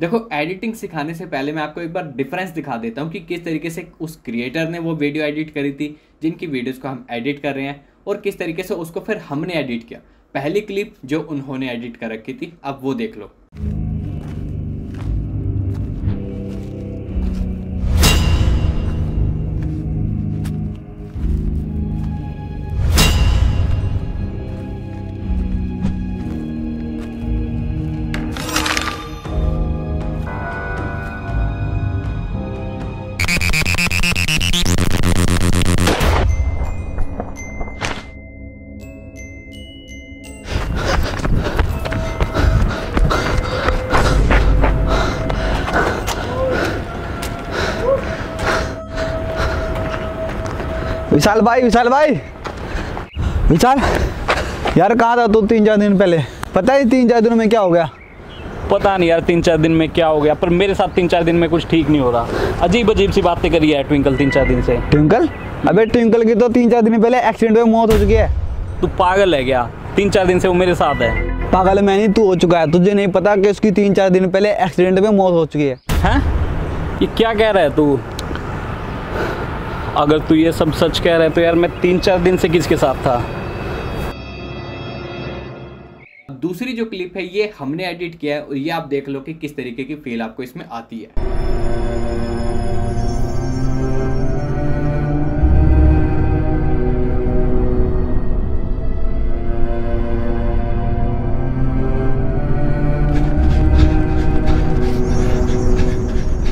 देखो एडिटिंग सिखाने से पहले मैं आपको एक बार डिफरेंस दिखा देता हूँ कि किस तरीके से उस क्रिएटर ने वो वीडियो एडिट करी थी जिनकी वीडियोज़ को हम एडिट कर रहे हैं और किस तरीके से उसको फिर हमने एडिट किया पहली क्लिप जो उन्होंने एडिट कर रखी थी अब वो देख लो विशाल भाई विशाल भाई विशाल यार कहा था तू तो तीन चार दिन पहले पता ही तीन चार दिन में क्या हो गया पता नहीं यार तीन चार दिन में क्या हो गया पर मेरे साथ तीन चार दिन में कुछ ठीक नहीं हो रहा अजीब अजीब सी बातें करी है ट्विंकल तीन चार दिन से ट्विंकल अबे ट्विंकल की तो तीन चार दिन पहले एक्सीडेंट में मौत हो चुकी है तू पागल है क्या तीन चार दिन से वो मेरे साथ है पागल मैं नहीं तू हो चुका है तुझे नहीं पता कि उसकी तीन चार दिन पहले एक्सीडेंट में मौत हो चुकी है है? ये क्या कह रहा है तू अगर तू ये सब सच कह रहा है तो यार मैं तीन चार दिन से किसके साथ था दूसरी जो क्लिप है ये हमने एडिट किया है और ये आप देख लो कि किस तरीके की फील आपको इसमें आती है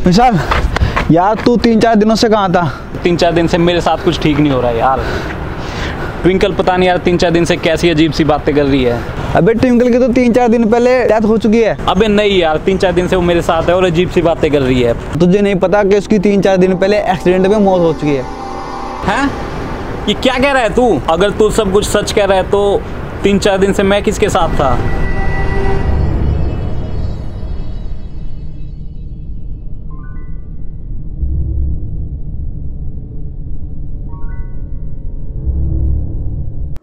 विशाल यार तू तीन चार दिनों से कहाँ था तीन चार दिन से मेरे साथ कुछ ठीक नहीं हो रहा है यार ट्विंकल पता नहीं यार तीन चार दिन से कैसी अजीब सी बातें कर रही है अबे ट्विंकल की तो तीन चार दिन पहले डेथ हो चुकी है अबे नहीं यार तीन चार दिन से वो मेरे साथ है और अजीब सी बातें कर रही है तुझे नहीं पता कि उसकी तीन चार दिन पहले एक्सीडेंट में मौत हो चुकी है हैं ये क्या कह रहा है तू अगर तू सब कुछ सच कह रहा है तो तीन चार दिन से मैं किसके साथ था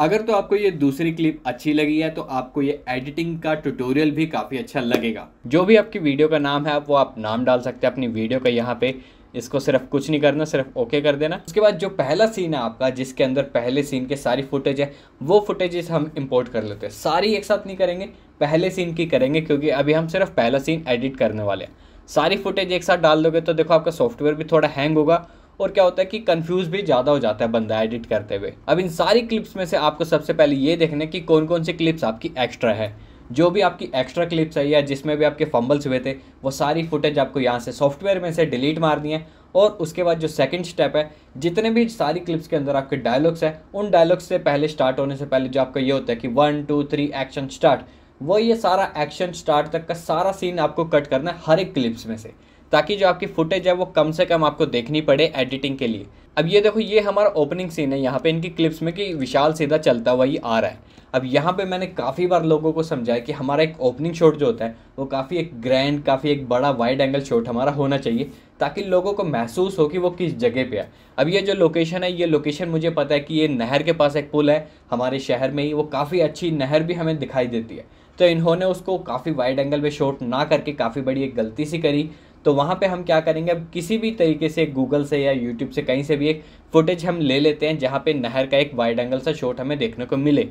अगर तो आपको ये दूसरी क्लिप अच्छी लगी है तो आपको ये एडिटिंग का ट्यूटोरियल भी काफ़ी अच्छा लगेगा जो भी आपकी वीडियो का नाम है आप वो आप नाम डाल सकते हैं अपनी वीडियो का यहाँ पे इसको सिर्फ कुछ नहीं करना सिर्फ ओके कर देना उसके बाद जो पहला सीन है आपका जिसके अंदर पहले सीन के सारी फुटेज है वो फुटेजेस हम इम्पोर्ट कर लेते हैं सारी एक साथ नहीं करेंगे पहले सीन की करेंगे क्योंकि अभी हम सिर्फ पहला सीन एडिट करने वाले हैं सारी फुटेज एक साथ डाल दोगे तो देखो आपका सॉफ्टवेयर भी थोड़ा हैंग होगा और क्या होता है कि कंफ्यूज भी ज़्यादा हो जाता है बंदा एडिट करते हुए अब इन सारी क्लिप्स में से आपको सबसे पहले ये देखना कि कौन कौन सी क्लिप्स आपकी एक्स्ट्रा है जो भी आपकी एक्स्ट्रा क्लिप्स है या जिसमें भी आपके फंबल्स हुए थे वो सारी फुटेज आपको यहाँ से सॉफ्टवेयर में से डिलीट मारनी है और उसके बाद जो सेकंड स्टेप है जितने भी सारी क्लिप्स के अंदर आपके डायलॉग्स हैं उन डायलॉग्स से पहले स्टार्ट होने से पहले जो आपका ये होता है कि one two three action start वो ये सारा एक्शन स्टार्ट तक का सारा सीन आपको कट करना है हर एक क्लिप्स में से ताकि जो आपकी फुटेज है वो कम से कम आपको देखनी पड़े एडिटिंग के लिए अब ये देखो ये हमारा ओपनिंग सीन है यहाँ पे इनकी क्लिप्स में कि विशाल सीधा चलता हुआ ही आ रहा है अब यहाँ पे मैंने काफ़ी बार लोगों को समझाया कि हमारा एक ओपनिंग शॉट जो होता है वो काफ़ी एक ग्रैंड काफ़ी एक बड़ा वाइड एंगल शॉट हमारा होना चाहिए ताकि लोगों को महसूस हो कि वो किस जगह पे है अब ये जो लोकेशन है ये लोकेशन मुझे पता है कि ये नहर के पास एक पुल है हमारे शहर में ही वो काफ़ी अच्छी नहर भी हमें दिखाई देती है तो इन्होंने उसको काफ़ी वाइड एंगल पर शॉट ना करके काफ़ी बड़ी एक गलती सी करी तो वहाँ पे हम क्या करेंगे अब किसी भी तरीके से गूगल से या यूट्यूब से कहीं से भी एक फुटेज हम ले लेते हैं जहाँ पे नहर का एक वाइड एंगल सा शॉट हमें देखने को मिले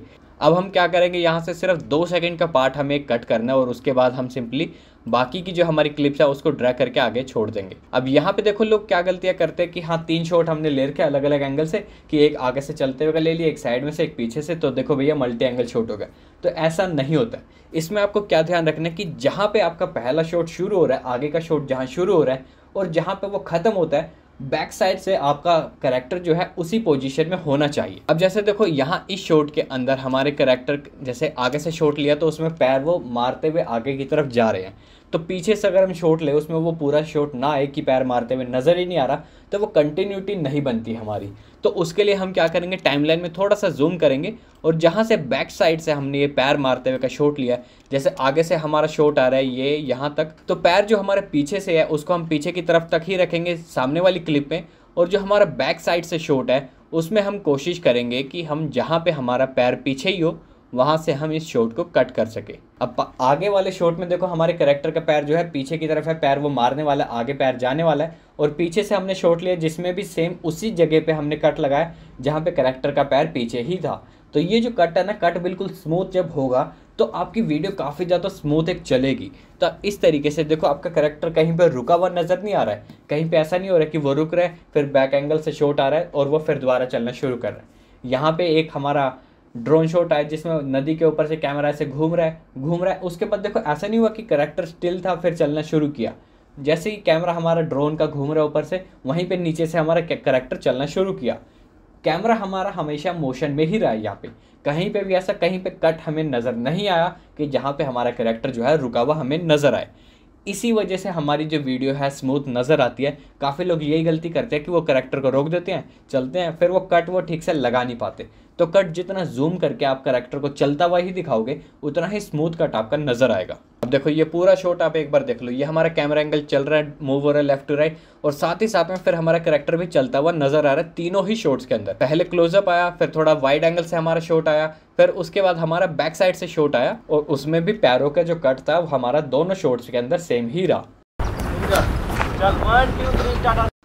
अब हम क्या करेंगे यहाँ से सिर्फ दो सेकेंड का पार्ट हमें कट करना है और उसके बाद हम सिंपली बाकी की जो हमारी क्लिप्स है उसको ड्रैग करके आगे छोड़ देंगे अब यहाँ पे देखो लोग क्या गलतियाँ करते हैं कि हाँ तीन शॉट हमने ले रखे अलग अलग एंगल से कि एक आगे से चलते हुए ले लिए एक साइड में से एक पीछे से तो देखो भैया मल्टी एंगल शॉट हो गया तो ऐसा नहीं होता इसमें आपको क्या ध्यान रखना है कि जहाँ पे आपका पहला शॉट शुरू हो रहा है आगे का शॉट जहाँ शुरू हो रहा है और जहाँ पे वो ख़त्म होता है बैक साइड से आपका करेक्टर जो है उसी पोजीशन में होना चाहिए अब जैसे देखो यहाँ इस शॉट के अंदर हमारे करेक्टर जैसे आगे से शॉट लिया तो उसमें पैर वो मारते हुए आगे की तरफ जा रहे हैं तो पीछे से अगर हम शॉट ले उसमें वो पूरा शॉट ना एक ही पैर मारते हुए नज़र ही नहीं आ रहा तो वो कंटिन्यूटी नहीं बनती हमारी तो उसके लिए हम क्या करेंगे टाइमलाइन में थोड़ा सा जूम करेंगे और जहाँ से बैक साइड से हमने ये पैर मारते हुए का शॉट लिया जैसे आगे से हमारा शॉट आ रहा है ये यहाँ तक तो पैर जो हमारे पीछे से है उसको हम पीछे की तरफ तक ही रखेंगे सामने वाली क्लिप में और जो हमारा बैक साइड से शॉट है उसमें हम कोशिश करेंगे कि हम जहाँ पे हमारा पैर पीछे ही हो वहाँ से हम इस शॉट को कट कर सके अब आगे वाले शॉट में देखो हमारे करेक्टर का पैर जो है पीछे की तरफ है पैर वो मारने वाला है आगे पैर जाने वाला है और पीछे से हमने शॉट लिया जिसमें भी सेम उसी जगह पे हमने कट लगाया जहाँ पे करेक्टर का पैर पीछे ही था तो ये जो कट है ना कट बिल्कुल स्मूथ जब होगा तो आपकी वीडियो काफ़ी ज़्यादा स्मूथ एक चलेगी तो इस तरीके से देखो आपका करेक्टर कहीं पर रुका हुआ नज़र नहीं आ रहा है कहीं पर ऐसा नहीं हो रहा कि वो रुक रहा है फिर बैक एंगल से शॉट आ रहा है और वो फिर दोबारा चलना शुरू कर रहा है यहाँ पे एक हमारा ड्रोन शॉट आए जिसमें नदी के ऊपर से कैमरा ऐसे घूम रहा है घूम रहा है उसके बाद देखो ऐसा नहीं हुआ कि करेक्टर स्टिल था फिर चलना शुरू किया जैसे ही कैमरा हमारा ड्रोन का घूम रहा है ऊपर से वहीं पे नीचे से हमारा करेक्टर चलना शुरू किया कैमरा हमारा हमेशा मोशन में ही रहा है यहाँ पे कहीं पे भी ऐसा कहीं पे कट हमें नज़र नहीं आया कि जहाँ पे हमारा करेक्टर जो है रुका हुआ हमें नज़र आए इसी वजह से हमारी जो वीडियो है स्मूथ नज़र आती है काफ़ी लोग यही गलती करते हैं कि वो करेक्टर को रोक देते हैं चलते हैं फिर वो कट वो ठीक से लगा नहीं पाते तो कट जितना जूम करके आप करेक्टर को चलता हुआ ही दिखाओगे उतना ही स्मूथ कट आपका नज़र आएगा अब देखो ये पूरा शॉट आप एक बार देख लो ये हमारा कैमरा एंगल चल रहा है मूव हो रहा है लेफ्ट टू राइट और साथ ही साथ में फिर हमारा करेक्टर भी चलता हुआ नज़र आ रहा है तीनों ही शॉट्स के अंदर पहले क्लोजअप आया फिर थोड़ा वाइड एंगल से हमारा शॉट आया फिर उसके बाद हमारा बैक साइड से शॉट आया और उसमें भी पैरों का जो कट था वो हमारा दोनों शॉर्ट्स के अंदर सेम ही रहा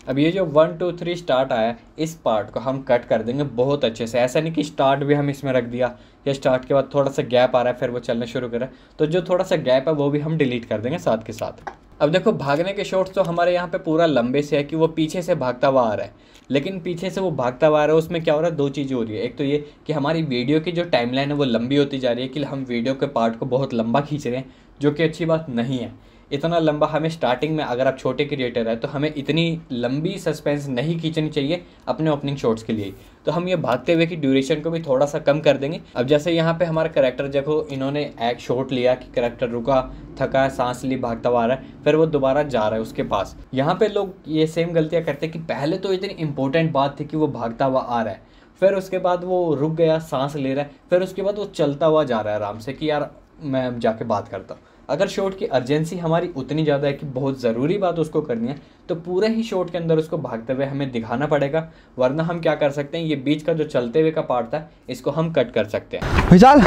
अब ये जो वन टू थ्री स्टार्ट आया इस पार्ट को हम कट कर देंगे बहुत अच्छे से ऐसा नहीं कि स्टार्ट भी हम इसमें रख दिया या स्टार्ट के बाद थोड़ा सा गैप आ रहा है फिर वो चलना शुरू करें तो जो थोड़ा सा गैप है वो भी हम डिलीट कर देंगे साथ के साथ अब देखो भागने के शॉर्ट्स तो हमारे यहाँ पे पूरा लंबे से है कि वो पीछे से भागता हुआ आ रहा है लेकिन पीछे से वो भागता हुआ आ रहा है उसमें क्या हो रहा है दो चीज़ें हो रही है एक तो ये कि हमारी वीडियो की जो टाइमलाइन है वो लंबी होती जा रही है कि हम वीडियो के पार्ट को बहुत लंबा खींच रहे हैं जो कि अच्छी बात नहीं है इतना लंबा हमें स्टार्टिंग में अगर आप छोटे क्रिएटर हैं तो हमें इतनी लंबी सस्पेंस नहीं खींचनी चाहिए अपने ओपनिंग शॉट्स के लिए तो हम ये भागते हुए कि ड्यूरेशन को भी थोड़ा सा कम कर देंगे अब जैसे यहाँ पे हमारा करेक्टर देखो इन्होंने एक शॉट लिया कि करेक्टर रुका थका है सांस ली भागता हुआ आ रहा है फिर वो दोबारा जा रहा है उसके पास यहाँ पे लोग ये सेम गलतियाँ करते हैं कि पहले तो इतनी इंपॉर्टेंट बात थी कि वो भागता हुआ आ रहा है फिर उसके बाद वो रुक गया सांस ले रहा है फिर उसके बाद वो चलता हुआ जा रहा है आराम से कि यार मैं जाके बात करता हूँ अगर शॉट की अर्जेंसी हमारी उतनी ज़्यादा है कि बहुत ज़रूरी बात उसको करनी है तो पूरे ही शॉट के अंदर उसको भागते हुए हमें दिखाना पड़ेगा वरना हम क्या कर सकते हैं ये बीच का जो चलते हुए का पार्ट था इसको हम कट कर सकते हैं विशाल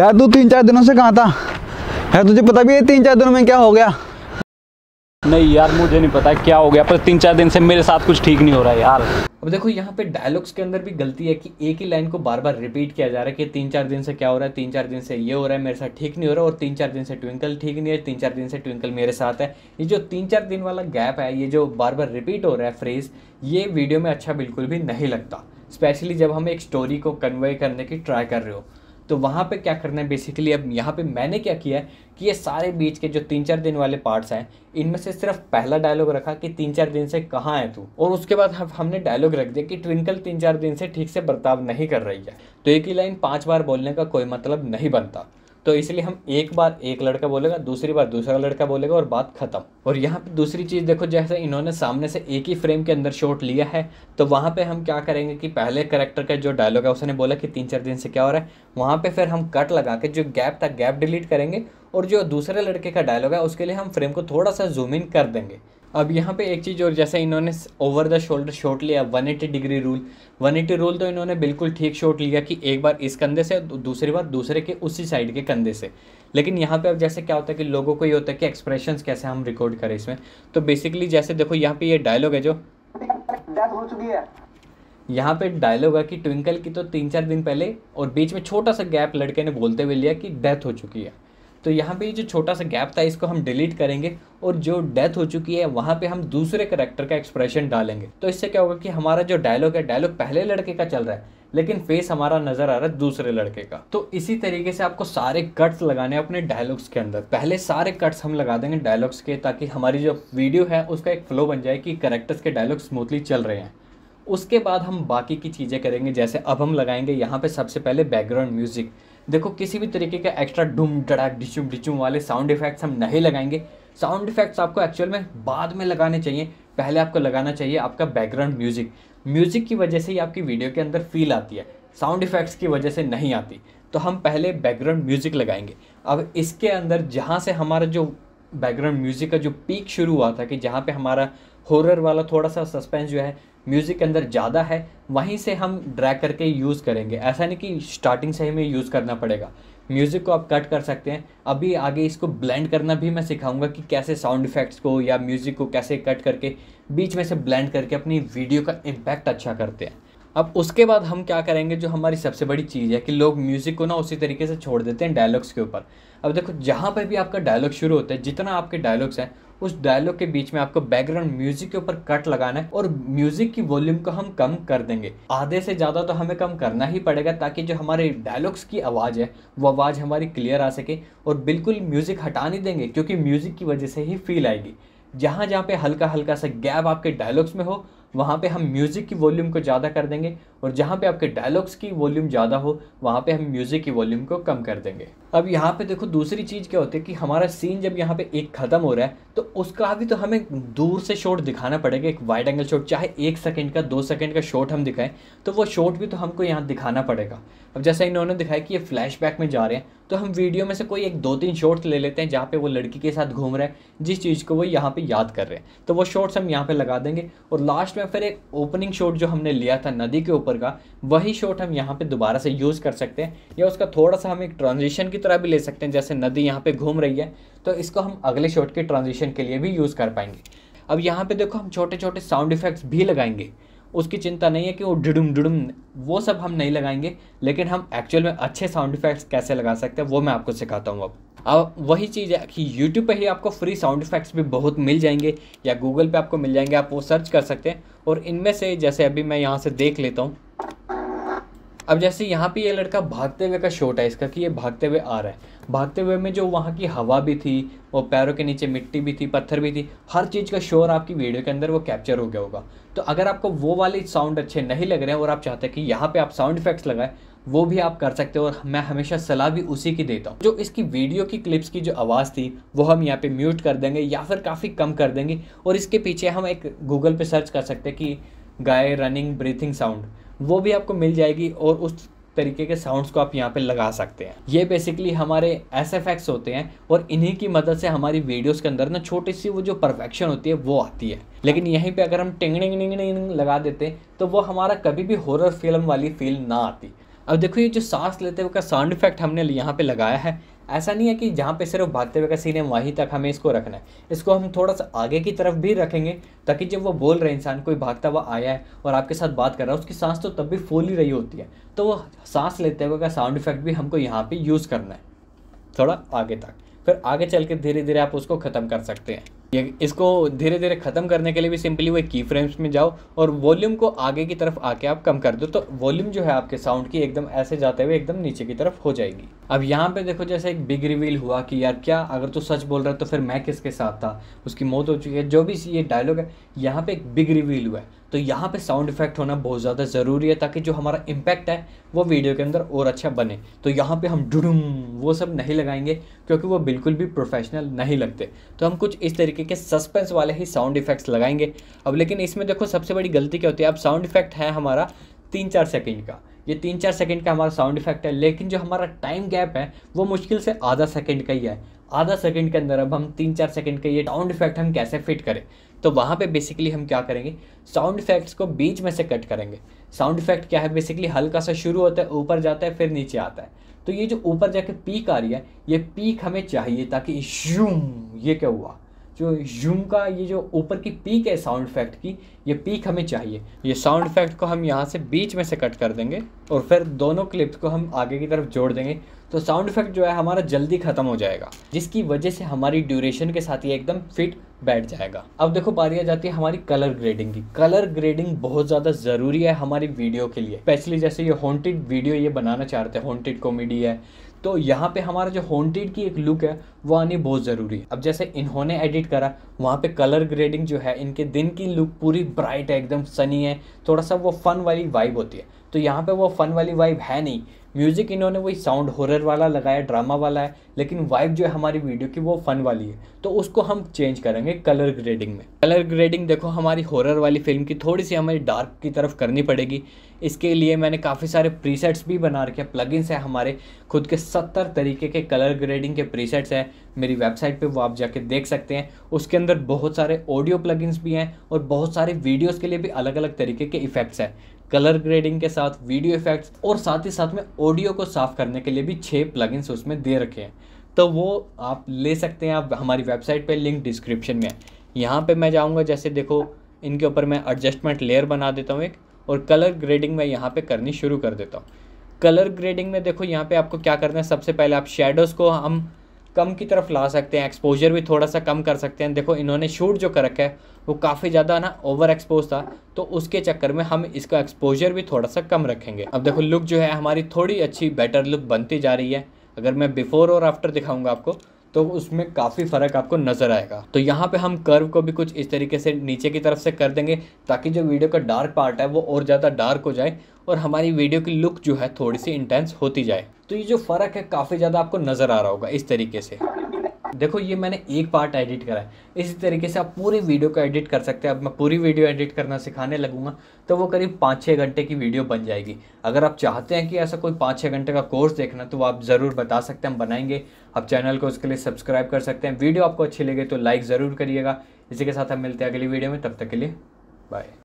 यार तू तीन चार दिनों से कहाँ था यार तुझे पता भी है तीन चार दिनों में क्या हो गया नहीं यार मुझे नहीं पता क्या हो गया पर तीन चार दिन से मेरे साथ कुछ ठीक नहीं हो रहा है यार अब देखो यहाँ पे डायलॉग्स के अंदर भी गलती है कि एक ही लाइन को बार बार रिपीट किया जा रहा है कि तीन चार दिन से क्या हो रहा है तीन चार दिन से ये हो रहा है मेरे साथ ठीक नहीं हो रहा और तीन चार दिन से ट्विंकल ठीक नहीं है तीन चार दिन से ट्विंकल मेरे साथ है ये जो तीन चार दिन वाला गैप है ये जो बार बार रिपीट हो रहा है फ्रेज ये वीडियो में अच्छा बिल्कुल भी नहीं लगता स्पेशली जब हम एक स्टोरी को कन्वे करने की ट्राई कर रहे हो तो वहाँ पे क्या करना है बेसिकली अब यहाँ पे मैंने क्या किया है कि ये सारे बीच के जो तीन चार दिन वाले पार्ट्स हैं इनमें से सिर्फ पहला डायलॉग रखा कि तीन चार दिन से कहाँ है तू और उसके बाद हम हमने डायलॉग रख दिया कि ट्विंकल तीन चार दिन से ठीक से बर्ताव नहीं कर रही है तो एक ही लाइन पाँच बार बोलने का कोई मतलब नहीं बनता तो इसलिए हम एक बार एक लड़का बोलेगा दूसरी बार दूसरा लड़का बोलेगा और बात ख़त्म और यहाँ पे दूसरी चीज़ देखो जैसे इन्होंने सामने से एक ही फ्रेम के अंदर शॉट लिया है तो वहाँ पे हम क्या करेंगे कि पहले करेक्टर का जो डायलॉग है उसने बोला कि तीन चार दिन से क्या हो रहा है वहाँ पर फिर हम कट लगा के जो गैप था गैप डिलीट करेंगे और जो दूसरे लड़के का डायलॉग है उसके लिए हम फ्रेम को थोड़ा सा जूम इन कर देंगे अब यहाँ पे एक चीज़ और जैसे इन्होंने ओवर द शोल्डर शॉट लिया one eighty degree rule one eighty rule तो इन्होंने बिल्कुल ठीक शॉट लिया कि एक बार इस कंधे से दूसरी बार दूसरे के उसी साइड के कंधे से लेकिन यहाँ पे अब जैसे क्या होता है कि लोगों को ये होता है कि एक्सप्रेशन कैसे हम रिकॉर्ड करें इसमें तो बेसिकली जैसे देखो यहाँ पे ये डायलॉग है जो डेथ हो चुकी है यहाँ पे डायलॉग है कि ट्विंकल की तो तीन चार दिन पहले और बीच में छोटा सा गैप लड़के ने बोलते हुए लिया कि डेथ हो चुकी है तो यहाँ पे जो छोटा सा गैप था इसको हम डिलीट करेंगे और जो डेथ हो चुकी है वहाँ पे हम दूसरे करेक्टर का एक्सप्रेशन डालेंगे तो इससे क्या होगा कि हमारा जो डायलॉग है डायलॉग पहले लड़के का चल रहा है लेकिन फेस हमारा नज़र आ रहा है दूसरे लड़के का तो इसी तरीके से आपको सारे कट्स लगाने अपने डायलॉग्स के अंदर पहले सारे कट्स हम लगा देंगे डायलॉग्स के ताकि हमारी जो वीडियो है उसका एक फ्लो बन जाए कि करेक्टर्स के डायलॉग स्मूथली चल रहे हैं उसके बाद हम बाकी की चीज़ें करेंगे जैसे अब हम लगाएंगे यहाँ पे सबसे पहले बैकग्राउंड म्यूज़िक देखो किसी भी तरीके का एक्स्ट्रा डुम डड़ाक डिचुम डिचुम वाले साउंड इफेक्ट्स हम नहीं लगाएंगे साउंड इफेक्ट्स आपको एक्चुअल में बाद में लगाने चाहिए पहले आपको लगाना चाहिए आपका बैकग्राउंड म्यूजिक म्यूजिक की वजह से ही आपकी वीडियो के अंदर फील आती है साउंड इफेक्ट्स की वजह से नहीं आती तो हम पहले बैकग्राउंड म्यूजिक लगाएंगे अब इसके अंदर जहाँ से हमारा जो बैकग्राउंड म्यूजिक का जो पीक शुरू हुआ था कि जहाँ पे हमारा हॉरर वाला थोड़ा सा सस्पेंस जो है म्यूज़िक के अंदर ज़्यादा है वहीं से हम ड्रैग करके यूज़ करेंगे ऐसा नहीं कि स्टार्टिंग से ही हमें यूज़ करना पड़ेगा म्यूज़िक को आप कट कर सकते हैं अभी आगे इसको ब्लेंड करना भी मैं सिखाऊंगा कि कैसे साउंड इफ़ेक्ट्स को या म्यूज़िक को कैसे कट करके बीच में से ब्लेंड करके अपनी वीडियो का इम्पैक्ट अच्छा करते हैं अब उसके बाद हम क्या करेंगे जो हमारी सबसे बड़ी चीज़ है कि लोग म्यूज़िक को ना उसी तरीके से छोड़ देते हैं डायलॉग्स के ऊपर अब देखो जहाँ पर भी आपका डायलॉग शुरू होता है जितना आपके डायलॉग्स हैं उस डायलॉग के बीच में आपको बैकग्राउंड म्यूजिक के ऊपर कट लगाना है और म्यूजिक की वॉल्यूम को हम कम कर देंगे आधे से ज़्यादा तो हमें कम करना ही पड़ेगा ताकि जो हमारे डायलॉग्स की आवाज़ है वो आवाज़ हमारी क्लियर आ सके और बिल्कुल म्यूज़िक हटा नहीं देंगे क्योंकि म्यूज़िक की वजह से ही फील आएगी जहाँ जहाँ पे हल्का हल्का सा गैप आपके डायलॉग्स में हो वहाँ पे हम म्यूज़िक की वॉल्यूम को ज़्यादा कर देंगे और जहाँ पे आपके डायलॉग्स की वॉल्यूम ज़्यादा हो वहाँ पे हम म्यूज़िक की वॉल्यूम को कम कर देंगे अब यहाँ पे देखो दूसरी चीज़ क्या होती है कि हमारा सीन जब यहाँ पे एक ख़त्म हो रहा है तो उसका भी तो हमें दूर से शॉट दिखाना पड़ेगा एक वाइड एंगल शॉट चाहे एक सेकंड का दो सेकंड का शॉट हम दिखाएं तो वो शॉट भी तो हमको यहाँ दिखाना पड़ेगा अब जैसा इन्होंने दिखाया कि ये फ्लैश में जा रहे हैं तो हम वीडियो में से कोई एक दो तीन शॉट्स ले लेते हैं जहाँ पे वो लड़की के साथ घूम रहे हैं जिस चीज़ को वो यहाँ पे याद कर रहे हैं तो वो शॉट्स हम यहाँ पे लगा देंगे और लास्ट में फिर एक ओपनिंग शॉट जो हमने लिया था नदी के ऊपर का वही शॉट हम यहाँ पे दोबारा से यूज़ कर सकते हैं या उसका थोड़ा सा हम एक ट्रांजिशन की तरह भी ले सकते हैं जैसे नदी यहाँ पे घूम रही है तो इसको हम अगले शॉट के ट्रांजिशन के लिए भी यूज़ कर पाएंगे अब यहाँ पे देखो हम छोटे छोटे साउंड इफेक्ट्स भी लगाएंगे उसकी चिंता नहीं है कि वो डुडुम डुडुम वो सब हम नहीं लगाएंगे लेकिन हम एक्चुअल में अच्छे साउंड इफेक्ट्स कैसे लगा सकते हैं वो मैं आपको सिखाता हूँ अब अब वही चीज़ है कि यूट्यूब पे ही आपको फ्री साउंड इफेक्ट्स भी बहुत मिल जाएंगे या गूगल पे आपको मिल जाएंगे आप वो सर्च कर सकते हैं और इनमें से जैसे अभी मैं यहाँ से देख लेता हूँ अब जैसे यहाँ पे ये लड़का भागते हुए का शॉट है इसका कि ये भागते हुए आ रहा है भागते हुए में जो वहाँ की हवा भी थी वो पैरों के नीचे मिट्टी भी थी पत्थर भी थी हर चीज़ का शोर आपकी वीडियो के अंदर वो कैप्चर हो गया होगा तो अगर आपको वो वाले साउंड अच्छे नहीं लग रहे हैं और आप चाहते हैं कि यहाँ पे आप साउंड इफेक्ट्स लगाएं वो भी आप कर सकते हो और मैं हमेशा सलाह भी उसी की देता हूँ जो इसकी वीडियो की क्लिप्स की जो आवाज़ थी वो हम यहाँ पे म्यूट कर देंगे या फिर काफ़ी कम कर देंगे और इसके पीछे हम एक गूगल पे सर्च कर सकते हैं कि गाय रनिंग ब्रीथिंग साउंड वो भी आपको मिल जाएगी और उस तरीके के साउंड्स को आप यहाँ पे लगा सकते हैं ये बेसिकली हमारे एस एफ होते हैं और इन्हीं की मदद से हमारी वीडियोस के अंदर ना छोटी सी वो जो परफेक्शन होती है वो आती है लेकिन यहीं पे अगर हम टिंग टिंग लगा देते तो वो हमारा कभी भी हॉरर फिल्म वाली फील ना आती अब देखो ये जो सांस लेते हुए का साउंड इफेक्ट हमने यहाँ पे लगाया है ऐसा नहीं है कि जहाँ पे सिर्फ भागते हुए का सीन है वहीं तक हमें इसको रखना है इसको हम थोड़ा सा आगे की तरफ भी रखेंगे ताकि जब वो बोल रहे इंसान कोई भागता हुआ आया है और आपके साथ बात कर रहा है उसकी सांस तो तब भी फूल ही रही होती है तो वो सांस लेते हुए का साउंड इफेक्ट भी हमको यहाँ पर यूज़ करना है थोड़ा आगे तक फिर आगे चल के धीरे धीरे आप उसको ख़त्म कर सकते हैं ये इसको धीरे धीरे ख़त्म करने के लिए भी सिंपली वो की फ्रेम्स में जाओ और वॉल्यूम को आगे की तरफ आके आप कम कर दो तो वॉल्यूम जो है आपके साउंड की एकदम ऐसे जाते हुए एकदम नीचे की तरफ हो जाएगी अब यहाँ पे देखो जैसे एक बिग रिवील हुआ कि यार क्या अगर तू सच बोल रहा है तो फिर मैं किसके साथ था उसकी मौत हो चुकी है जो भी ये डायलॉग है यहाँ पर एक बिग रिवील हुआ है तो यहाँ पे साउंड इफेक्ट होना बहुत ज़्यादा ज़रूरी है ताकि जो हमारा इम्पैक्ट है वो वीडियो के अंदर और अच्छा बने तो यहाँ पे हम डुडुम वो सब नहीं लगाएंगे क्योंकि वो बिल्कुल भी प्रोफेशनल नहीं लगते तो हम कुछ इस तरीके तरीके के सस्पेंस वाले ही साउंड इफेक्ट्स लगाएंगे अब लेकिन इसमें देखो सबसे बड़ी गलती क्या होती है अब साउंड इफेक्ट है हमारा तीन चार सेकेंड का ये तीन चार सेकेंड का हमारा साउंड इफेक्ट है लेकिन जो हमारा टाइम गैप है वो मुश्किल से आधा सेकेंड का ही है आधा सेकेंड के अंदर अब हम तीन चार सेकेंड का ये साउंड इफेक्ट हम कैसे फिट करें तो वहाँ पे बेसिकली हम क्या करेंगे साउंड इफेक्ट्स को बीच में से कट करेंगे साउंड इफेक्ट क्या है बेसिकली हल्का सा शुरू होता है ऊपर जाता है फिर नीचे आता है तो ये जो ऊपर जाके पीक आ रही है ये पीक हमें चाहिए ताकि शूम ये क्या हुआ जो जूम का ये जो ऊपर की पीक है साउंड इफेक्ट की ये पीक हमें चाहिए ये साउंड इफेक्ट को हम यहाँ से बीच में से कट कर देंगे और फिर दोनों क्लिप्स को हम आगे की तरफ जोड़ देंगे तो साउंड इफेक्ट जो है हमारा जल्दी ख़त्म हो जाएगा जिसकी वजह से हमारी ड्यूरेशन के साथ ये एकदम फिट बैठ जाएगा अब देखो बारी आ जाती है हमारी कलर ग्रेडिंग की कलर ग्रेडिंग बहुत ज़्यादा ज़रूरी है हमारी वीडियो के लिए स्पेशली जैसे ये हॉन्टेड वीडियो ये बनाना चाहते हैं हॉन्टेड कॉमेडी है तो यहाँ पे हमारा जो हॉन्टेड की एक लुक है वो आनी बहुत ज़रूरी है अब जैसे इन्होंने एडिट करा वहाँ पे कलर ग्रेडिंग जो है इनके दिन की लुक पूरी ब्राइट है एकदम सनी है थोड़ा सा वो फ़न वाली वाइब होती है तो यहाँ पे वो फ़न वाली वाइब है नहीं म्यूज़िक इन्होंने वही साउंड हॉरर वाला लगाया ड्रामा वाला है लेकिन वाइब जो है हमारी वीडियो की वो फन वाली है तो उसको हम चेंज करेंगे कलर ग्रेडिंग में कलर ग्रेडिंग देखो हमारी हॉरर वाली फिल्म की थोड़ी सी हमारी डार्क की तरफ करनी पड़ेगी इसके लिए मैंने काफ़ी सारे प्रीसेट्स भी बना रखे हैं प्लगइन्स हैं हमारे खुद के सत्तर तरीके के कलर ग्रेडिंग के प्रीसेट्स हैं मेरी वेबसाइट पे वो आप जाके देख सकते हैं उसके अंदर बहुत सारे ऑडियो प्लगइन्स भी हैं और बहुत सारे वीडियोस के लिए भी अलग अलग तरीके के इफेक्ट्स हैं कलर ग्रेडिंग के साथ वीडियो इफेक्ट्स और साथ ही साथ में ऑडियो को साफ करने के लिए भी छः प्लगइन्स उसमें दे रखे हैं तो वो आप ले सकते हैं आप हमारी वेबसाइट पे लिंक डिस्क्रिप्शन में है यहाँ पे मैं जाऊँगा जैसे देखो इनके ऊपर मैं एडजस्टमेंट लेयर बना देता हूँ एक और कलर ग्रेडिंग मैं यहाँ पे करनी शुरू कर देता हूँ कलर ग्रेडिंग में देखो यहाँ पे आपको क्या करना है सबसे पहले आप शेडोज़ को हम कम की तरफ ला सकते हैं एक्सपोजर भी थोड़ा सा कम कर सकते हैं देखो इन्होंने शूट जो कर रखा है वो काफ़ी ज़्यादा ना ओवर एक्सपोज था तो उसके चक्कर में हम इसका एक्सपोजर भी थोड़ा सा कम रखेंगे अब देखो लुक जो है हमारी थोड़ी अच्छी बेटर लुक बनती जा रही है अगर मैं बिफ़ोर और आफ्टर दिखाऊंगा आपको तो उसमें काफ़ी फ़र्क आपको नज़र आएगा तो यहाँ पे हम कर्व को भी कुछ इस तरीके से नीचे की तरफ से कर देंगे ताकि जो वीडियो का डार्क पार्ट है वो और ज़्यादा डार्क हो जाए और हमारी वीडियो की लुक जो है थोड़ी सी इंटेंस होती जाए तो ये जो फ़र्क है काफ़ी ज़्यादा आपको नज़र आ रहा होगा इस तरीके से देखो ये मैंने एक पार्ट एडिट करा है इसी तरीके से आप पूरी वीडियो को एडिट कर सकते हैं अब मैं पूरी वीडियो एडिट करना सिखाने लगूंगा तो वो करीब पाँच छः घंटे की वीडियो बन जाएगी अगर आप चाहते हैं कि ऐसा कोई पाँच छः घंटे का कोर्स देखना तो आप ज़रूर बता सकते हैं हम बनाएंगे आप चैनल को उसके लिए सब्सक्राइब कर सकते हैं वीडियो आपको अच्छी लगे तो लाइक ज़रूर करिएगा इसी के साथ हम मिलते हैं अगली वीडियो में तब तक के लिए बाय